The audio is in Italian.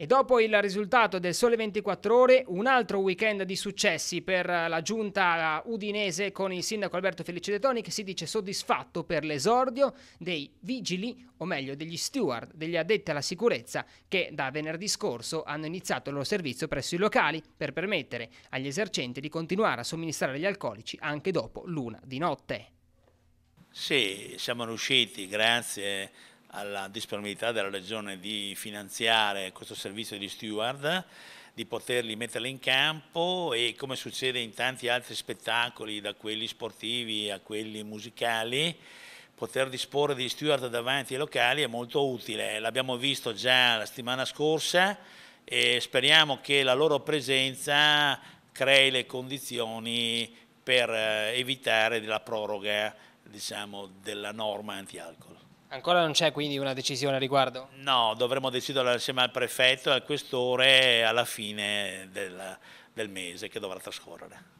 E dopo il risultato del Sole 24 Ore, un altro weekend di successi per la giunta udinese con il sindaco Alberto Felice De Toni che si dice soddisfatto per l'esordio dei vigili, o meglio degli steward, degli addetti alla sicurezza che da venerdì scorso hanno iniziato il loro servizio presso i locali per permettere agli esercenti di continuare a somministrare gli alcolici anche dopo l'una di notte. Sì, siamo riusciti, grazie alla disponibilità della Regione di finanziare questo servizio di steward, di poterli mettere in campo e come succede in tanti altri spettacoli, da quelli sportivi a quelli musicali, poter disporre di steward davanti ai locali è molto utile. L'abbiamo visto già la settimana scorsa e speriamo che la loro presenza crei le condizioni per eh, evitare la proroga diciamo, della norma antialcol. Ancora non c'è quindi una decisione a riguardo? No, dovremo decidere assieme al prefetto e al questore alla fine del, del mese che dovrà trascorrere.